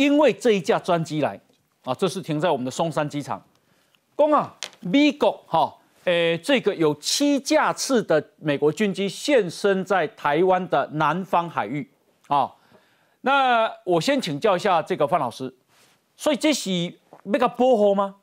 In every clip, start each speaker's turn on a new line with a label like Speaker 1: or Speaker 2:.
Speaker 1: 因为这一架专机来啊，这是停在我们的松山机场。公啊，美国哈，诶，这个有七架次的美国军机现身在台湾的南方海域啊。那我先请教一
Speaker 2: 下这个范老师，所以这是个波护吗？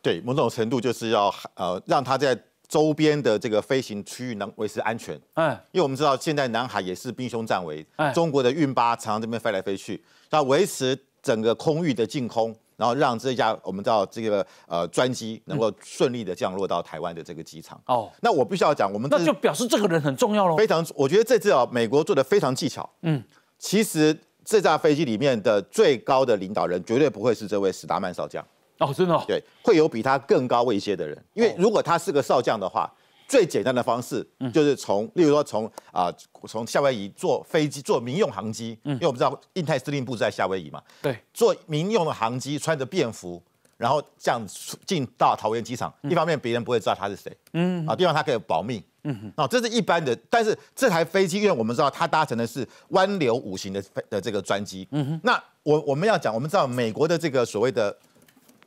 Speaker 2: 对，某种程度就是要呃，让它在周边的这个飞行区域能维持安全。嗯，因为我们知道现在南海也是兵凶战危，中国的运八常这边飞来飞去，那维持。整个空域的净空，然后让这架我们知道这个呃专机能够顺利的降落到台湾的这个机场。哦，那我必须要讲，我们就表示这个人很重要喽。非常，我觉得这次啊，美国做的非常技巧。嗯，其实这架飞机里面的最高的领导人绝对不会是这位史达曼少将。哦，真的。对，会有比他更高位阶的人，因为如果他是个少将的话。最简单的方式就是从，例如说从啊从夏威夷坐飞机坐民用航机，因为我们知道印太司令部在夏威夷嘛，对，坐民用的航机穿着便服，然后这样进到桃园机场，一方面别人不会知道他是谁，嗯，啊，第二他可以保命，嗯，啊，这是一般的。但是这台飞机，因为我们知道它搭乘的是湾流五型的的这个专机，嗯哼，那我我们要讲，我们知道美国的这个所谓的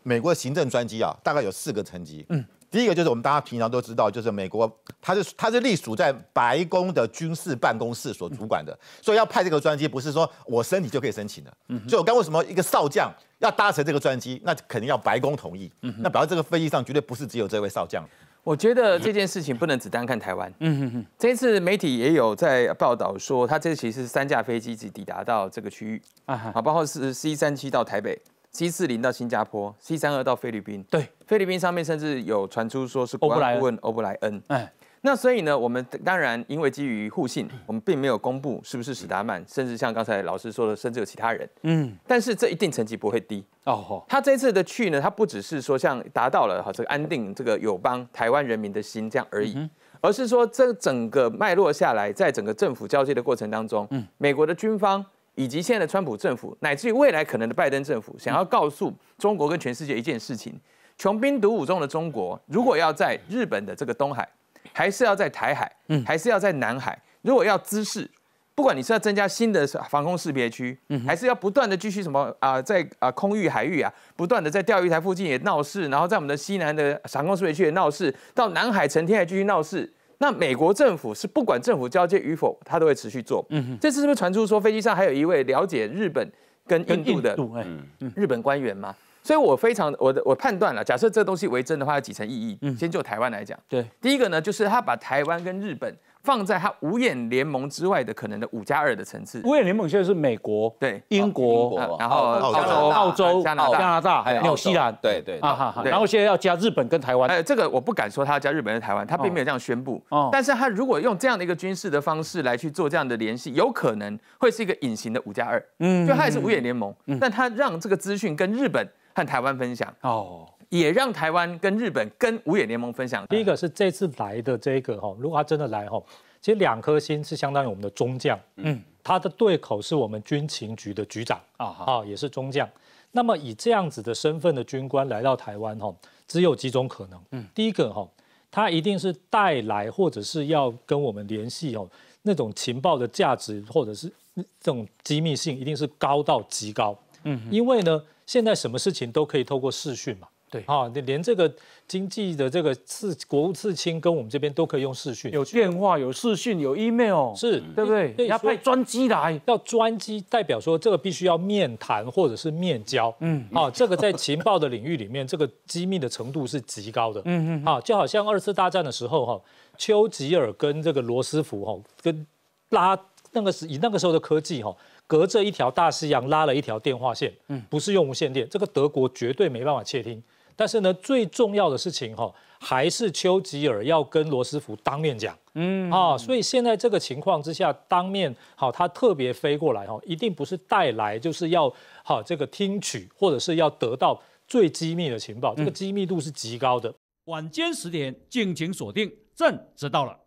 Speaker 2: 美国行政专机啊，大概有四个层级，嗯。第一个就是我们大家平常都知道，就是美国，它是它是隶属在白宫的军事办公室所主管的，所以要派这个专机，不是说我申请就可以申请的。所以，我刚为什么一个少将要搭乘这个专机，那肯定要白宫同意。那表示这个飞机上绝对不是只有这位少将。我觉得这件事情不能只单看台湾。嗯嗯嗯。这次媒体也
Speaker 3: 有在报道说，他这次其实三架飞机只抵达到这个区域，啊，包括是 C 三七到台北。C 四零到新加坡，C 三二到菲律宾。对，菲律宾上面甚至有传出说是欧布莱恩。欧布莱恩。哎，那所以呢，我们当然因为基于互信，我们并没有公布是不是史达曼，甚至像刚才老师说的，甚至有其他人。嗯。但是这一定成绩不会低。哦。他这次的去呢，他不只是说像达到了哈这个安定这个友邦台湾人民的心这样而已，而是说这整个脉络下来，在整个政府交接的过程当中，嗯，美国的军方。以及现在的川普政府，乃至于未来可能的拜登政府，想要告诉中国跟全世界一件事情：穷兵黩武中的中国，如果要在日本的这个东海，还是要在台海，还是要在南海，如果要滋事，不管你是要增加新的防空识别区，嗯，还是要不断的继续什么啊，在啊空域海域啊，不断的在钓鱼台附近也闹事，然后在我们的西南的防空识别区也闹事，到南海成天还继续闹事。那美国政府是不管政府交接与否，他都会持续做。嗯，这次是不是传出说飞机上还有一位了解日本跟印度的日本官员吗？所以我非常我的我判断了，假设这东西为真的话，有几层意义。嗯，先就台湾来讲，对，第一个呢，就是他把台湾跟日本。放在他五眼联盟之外的可能的五加二的层次，五眼联盟现在是美国、对英国，然后澳洲、澳洲、加拿大、加拿大还有西兰，
Speaker 2: 对对，啊哈，然后
Speaker 3: 现在要加日本跟台湾，哎，这个我不敢说他要加日本跟台湾，他并没有这样宣布，哦，但是他如果用这样的一个军事的方式来去做这样的联系，有可能会是一个隐形的五加二，嗯，就他也是五眼联盟，但他让这个资讯跟日本和台湾分享，哦。也让台湾跟日本跟五眼联盟分享。
Speaker 1: 第一个是这次来的这一个哈，如果他真的来哈，其实两颗星是相当于我们的中将，嗯，他的对口是我们军情局的局长啊，啊也是中将。那么以这样子的身份的军官来到台湾哈，只有几种可能，嗯，第一个哈，他一定是带来或者是要跟我们联系哦，那种情报的价值或者是这种机密性一定是高到极高，嗯，因为呢现在什么事情都可以透过视讯嘛。对啊，你连这个经济的这个次国务次卿跟我们这边都可以用视讯，有电话，有视讯，有 email，是对不对？要派专机来，要专机代表说这个必须要面谈或者是面交。嗯，啊，这个在情报的领域里面，这个机密的程度是极高的。嗯嗯，啊，就好像二次大战的时候哈，丘吉尔跟这个罗斯福哈，跟拉那个是以那个时候的科技哈，隔着一条大西洋拉了一条电话线，嗯，不是用无线电，这个德国绝对没办法窃听。但是呢，最重要的事情哈，还是丘吉尔要跟罗斯福当面讲。嗯啊，所以现在这个情况之下，当面好，他特别飞过来哈，一定不是带来，就是要好这个听取，或者是要得到最机密的情报，这个机密度是极高的。晚间十点，敬请锁定，朕知道了。